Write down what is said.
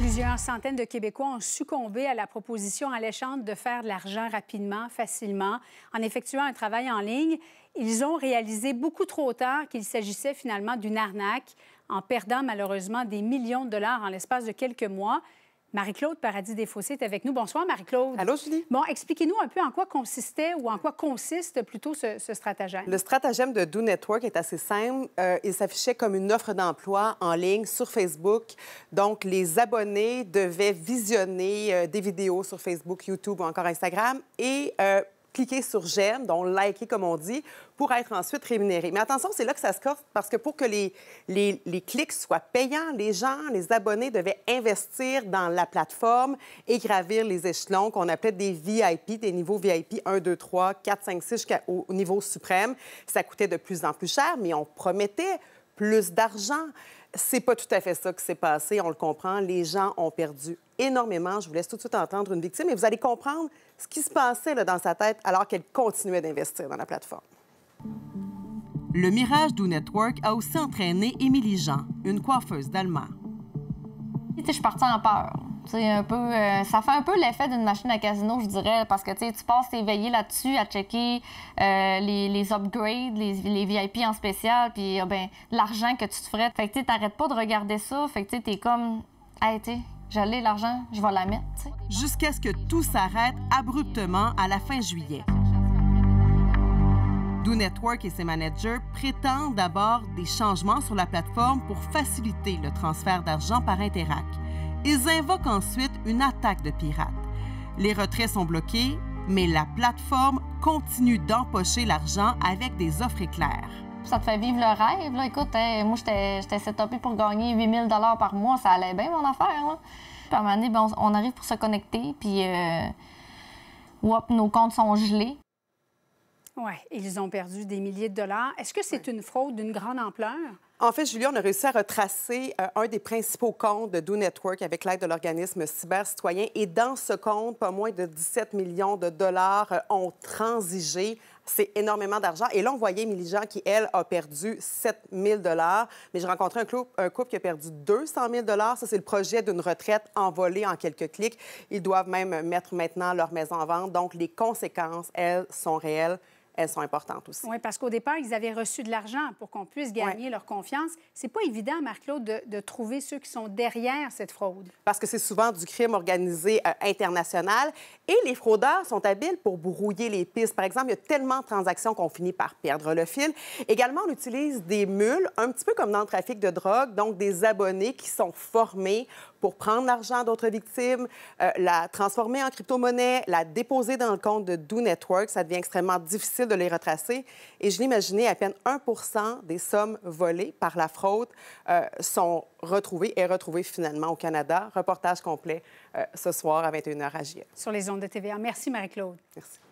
Plusieurs centaines de Québécois ont succombé à la proposition alléchante de faire de l'argent rapidement, facilement, en effectuant un travail en ligne. Ils ont réalisé beaucoup trop tard qu'il s'agissait finalement d'une arnaque en perdant malheureusement des millions de dollars en l'espace de quelques mois. Marie-Claude Paradis Fossés est avec nous. Bonsoir, Marie-Claude. Allô, Julie. Bon, expliquez-nous un peu en quoi consistait ou en quoi consiste plutôt ce, stratagème. Le stratagème de Do Network est assez simple. Euh, il s'affichait comme une offre d'emploi en ligne sur Facebook. Donc, les abonnés devaient visionner euh, des vidéos sur Facebook, YouTube ou encore Instagram et euh, cliquer sur j'aime, donc liker comme on dit, pour être ensuite rémunéré. Mais attention, c'est là que ça se corse parce que pour que les, les, les, clics soient payants, les gens, les abonnés devaient investir dans la plateforme et gravir les échelons qu'on appelait des VIP, des niveaux VIP 1, 2, 3, 4, 5, 6 jusqu'au niveau suprême. Ça coûtait de plus en plus cher, mais on promettait plus d'argent. C'est pas tout à fait ça qui s'est passé, on le comprend. Les gens ont perdu énormément. Je vous laisse tout de suite entendre une victime et vous allez comprendre ce qui se passait dans sa tête alors qu'elle continuait d'investir dans la plateforme. Le mirage Do Network a aussi entraîné Émilie Jean, une coiffeuse d'Allemagne. Je suis en peur peu, euh, ça fait un peu l'effet d'une machine à casino, je dirais, parce que tu passes tes veillées là-dessus à checker euh, les, upgrades, les, VIP en spécial, puis ah, ben, l'argent que tu te ferais. Fait que tu t'arrêtes pas de regarder ça, fait que tu es comme, hey, tu j'allais l'argent, je vais la mettre. Jusqu'à ce que tout s'arrête abruptement à la fin juillet. Do Network et ses managers prétendent d'abord des changements sur la plateforme pour faciliter le transfert d'argent par Interac. Ils invoquent ensuite une attaque de pirates. Les retraits sont bloqués, mais la plateforme continue d'empocher l'argent avec des offres éclairs. Ça te fait vivre le rêve. Là. Écoute, hein, moi, j'étais setupée pour gagner 8 8000 par mois. Ça allait bien, mon affaire. Là. Puis à un moment ben, on, arrive pour se connecter, puis euh, nos comptes sont gelés. Oui, ils ont perdu des milliers de dollars. Est-ce que c'est une fraude d'une grande ampleur? En fait, Julie, on a réussi à retracer euh, un des principaux comptes de Do Network avec l'aide de l'organisme Cyber Citoyen. Et dans ce compte, pas moins de 17 millions de dollars euh, ont transigé c'est énormément d'argent. Et là, on voyait Émilie qui, elle, a perdu 7 000 Mais j'ai rencontré un, un, couple qui a perdu 200 000 Ça, c'est le projet d'une retraite envolée en quelques clics. Ils doivent même mettre maintenant leur maison en vente. Donc, les conséquences, elles, sont réelles elles sont importantes aussi. Oui, parce qu'au départ, ils avaient reçu de l'argent pour qu'on puisse gagner leur confiance. C'est pas évident, Marc-Claude, de, trouver ceux qui sont derrière cette fraude. Parce que c'est souvent du crime organisé euh, international et les fraudeurs sont habiles pour brouiller les pistes. Par exemple, il y a tellement de transactions qu'on finit par perdre le fil. Également, on utilise des mules, un petit peu comme dans le trafic de drogue, donc des abonnés qui sont formés pour prendre l'argent d'autres victimes, euh, la transformer en crypto-monnaie, la déposer dans le compte de Do Network. Ça devient extrêmement difficile de les retracer. Et je l'imaginais, à peine 1 des sommes volées par la fraude euh, sont retrouvées et retrouvées finalement au Canada. Reportage complet euh, ce soir à 21h à Gia Sur les ondes de TVA. Merci, Marie-Claude. Merci.